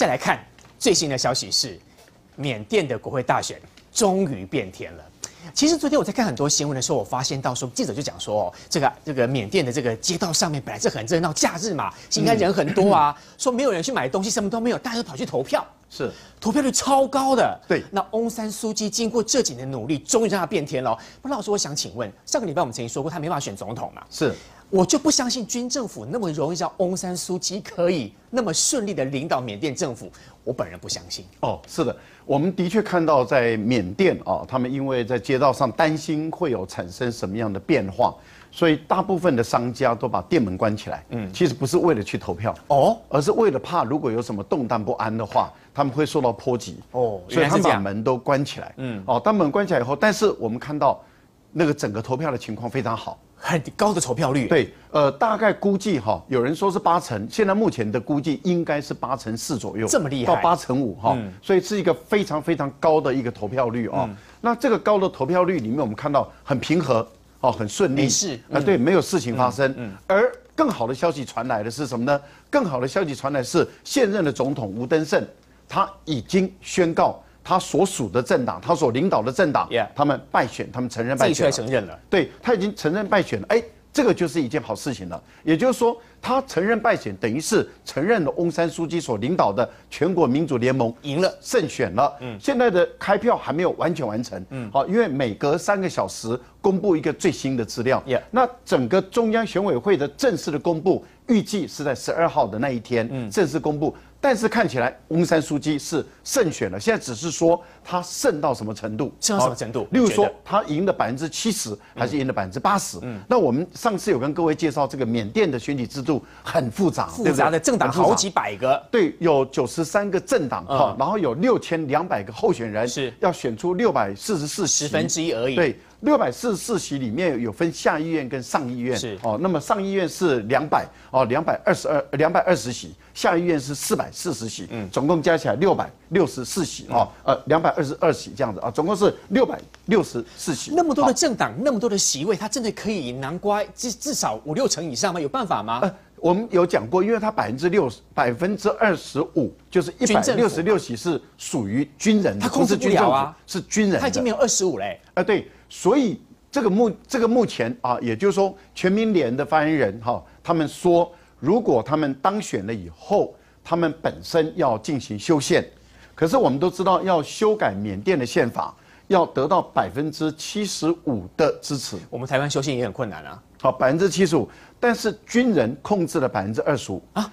再来看最新的消息是，缅甸的国会大选终于变天了。其实昨天我在看很多新闻的时候，我发现到说记者就讲说哦，这个这个缅甸的这个街道上面本来是很热闹假日嘛，应该人很多啊，说没有人去买东西，什么都没有，大家都跑去投票，是投票率超高的。对，那翁山苏姬经过这几年努力，终于让他变天了。不过老师，我想请问，上个礼拜我们曾经说过他没办法选总统嘛？是。我就不相信军政府那么容易让翁山苏姬可以那么顺利的领导缅甸政府，我本人不相信。哦，是的，我们的确看到在缅甸啊，他们因为在街道上担心会有产生什么样的变化，所以大部分的商家都把店门关起来。嗯，其实不是为了去投票哦，而是为了怕如果有什么动荡不安的话，他们会受到波及。哦，所以他们把门都关起来。嗯，哦，当门关起来以后，但是我们看到。那个整个投票的情况非常好，很高的投票率。对，呃，大概估计哈，有人说是八成，现在目前的估计应该是八成四左右，这么厉害，到八成五哈，所以是一个非常非常高的一个投票率啊。那这个高的投票率里面，我们看到很平和，哦，很顺利，是啊，对，没有事情发生。而更好的消息传来的是什么呢？更好的消息传来是现任的总统吴登盛他已经宣告。他所属的政党，他所领导的政党，他们败选，他们承认败选，自己承认了。对，他已经承认败选了。哎，这个就是一件好事情了。也就是说，他承认败选，等于是承认了翁山书记所领导的全国民主联盟赢了，胜选了。嗯，现在的开票还没有完全完成。嗯，好，因为每隔三个小时公布一个最新的资料。耶，那整个中央选委会的正式的公布。预计是在十二号的那一天正式公布，但是看起来翁山书记是胜选了。现在只是说他胜到什么程度？胜到什么程度？例如说他赢了百分之七十，还是赢了百分之八十？嗯，那我们上次有跟各位介绍，这个缅甸的选举制度很复杂，复杂的政党好几百个，对，有九十三个政党哈，然后有六千两百个候选人，是要选出六百四十四十分之一而已。对。六百四十四席里面有分下议院跟上议院，是哦。那么上议院是两百哦，两百二十二，两百二十席；下议院是四百四十席，嗯，总共加起来六百六十四席哦，呃，两百二十二席这样子啊，总共是六百六十四席。那么多的政党，那么多的席位，他真的可以南瓜至至少五六成以上吗？有办法吗？我们有讲过，因为它百分之六十，百分之二十五就是一百六十六席是属于军人，他控制不了啊，是军人。他已经没有二十五嘞，啊对，所以这个目这个目前啊，也就是说，全民联的发言人哈，他们说如果他们当选了以后，他们本身要进行修宪，可是我们都知道要修改缅甸的宪法，要得到百分之七十五的支持，我们台湾修宪也很困难啊。好，百分之七十五，但是军人控制了百分之二十五啊，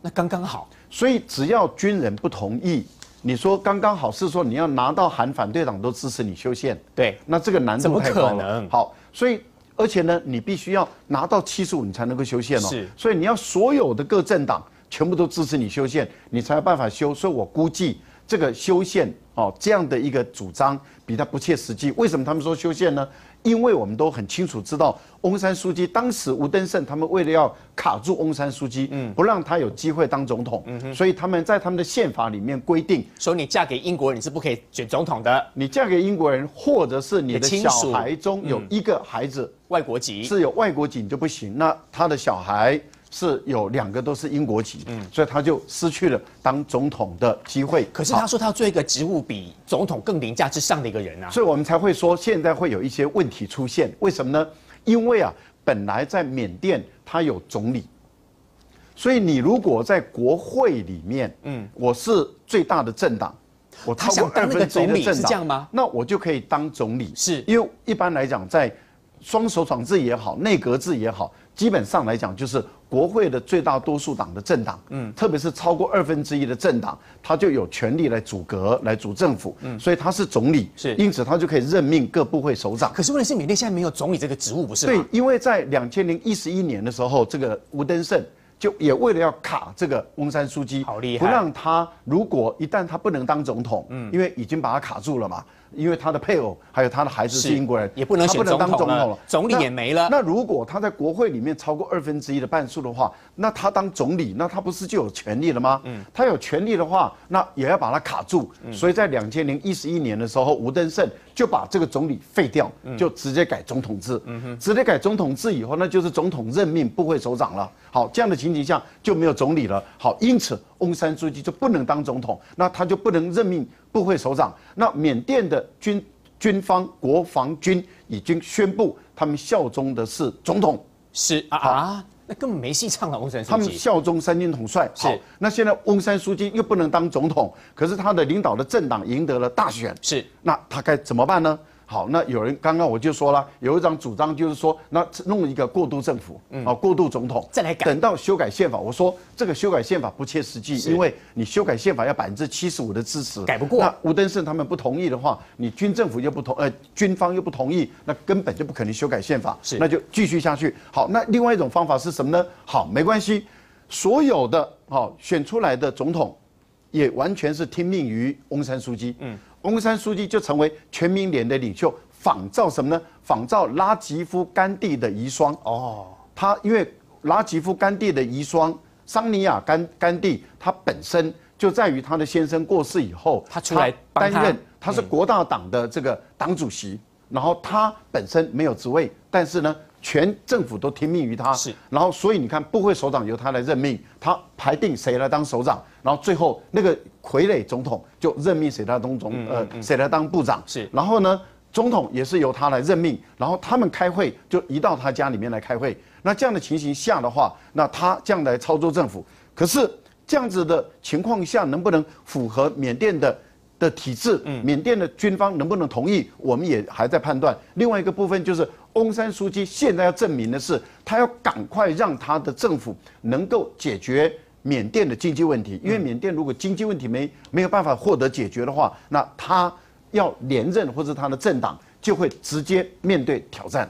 那刚刚好。所以只要军人不同意，你说刚刚好是说你要拿到韩反对党都支持你修宪，对，那这个难度怎么可能？好，所以而且呢，你必须要拿到七十五，你才能够修宪哦。是，所以你要所有的各政党全部都支持你修宪，你才有办法修。所以我估计。这个修宪哦，这样的一个主张比他不切实际。为什么他们说修宪呢？因为我们都很清楚知道翁山书记当时吴登盛他们为了要卡住翁山书记，嗯，不让他有机会当总统，嗯，所以他们在他们的宪法里面规定，说你嫁给英国人你是不可以选总统的。你嫁给英国人，或者是你的小孩中有一个孩子外国籍，是有外国籍你就不行。那他的小孩。是有两个都是英国籍，嗯，所以他就失去了当总统的机会。可是他说他要做一个职务比总统更凌驾之上的一个人啊，所以我们才会说现在会有一些问题出现。为什么呢？因为啊，本来在缅甸他有总理，所以你如果在国会里面，嗯，我是最大的政党，我超过二分之一的政党，那我就可以当总理。是，因为一般来讲在。双手掌制也好，内阁制也好，基本上来讲就是国会的最大多数党的政党，嗯，特别是超过二分之一的政党，他就有权力来组阁、来组政府，嗯，所以他是总理，是，因此他就可以任命各部会首长。可是问题是，缅甸现在没有总理这个职务，不是对，因为在两千零一十一年的时候，这个吴登盛。就也为了要卡这个翁山书记，好厉害！不让他如果一旦他不能当总统，嗯，因为已经把他卡住了嘛，因为他的配偶还有他的孩子是英国人，也不能他不能当总统了，总理也没了。那如果他在国会里面超过二分之一的半数的话，那他当总理，那他不是就有权利了吗？嗯，他有权利的话，那也要把他卡住。所以在两千零一十一年的时候，吴登盛就把这个总理废掉，就直接改总统制。嗯哼，直接改总统制以后，那就是总统任命部会首长了。好，这样的情情形下就没有总理了，好，因此翁山书记就不能当总统，那他就不能任命部会首长。那缅甸的军军方国防军已经宣布他们效忠的是总统，是啊啊，那根本没戏唱了，翁山书记。他们效忠三军统帅，是。那现在翁山书记又不能当总统，可是他的领导的政党赢得了大选，是，那他该怎么办呢？好，那有人刚刚我就说了，有一张主张就是说，那弄一个过渡政府，嗯，啊，过渡总统，再来改，等到修改宪法，我说这个修改宪法不切实际，因为你修改宪法要百分之七十五的支持，改不过。那吴登盛他们不同意的话，你军政府又不同，呃，军方又不同意，那根本就不可能修改宪法，是，那就继续下去。好，那另外一种方法是什么呢？好，没关系，所有的哦选出来的总统，也完全是听命于翁山书记，嗯。红山书记就成为全民联的领袖，仿照什么呢？仿照拉吉夫·甘地的遗孀。哦，他因为拉吉夫·甘地的遗孀桑尼亚·甘甘地，他本身就在于他的先生过世以后，他出来担任，他是国大党的这个党主席。然后他本身没有职位，但是呢，全政府都听命于他。是。然后，所以你看，部会首长由他来任命，他排定谁来当首长，然后最后那个傀儡总统就任命谁来当总，呃，谁来当部长。是。然后呢，总统也是由他来任命，然后他们开会就移到他家里面来开会。那这样的情形下的话，那他这样来操作政府，可是这样子的情况下，能不能符合缅甸的？的体制，缅甸的军方能不能同意，我们也还在判断。另外一个部分就是，翁山书记现在要证明的是，他要赶快让他的政府能够解决缅甸的经济问题。因为缅甸如果经济问题没没有办法获得解决的话，那他要连任或者他的政党就会直接面对挑战。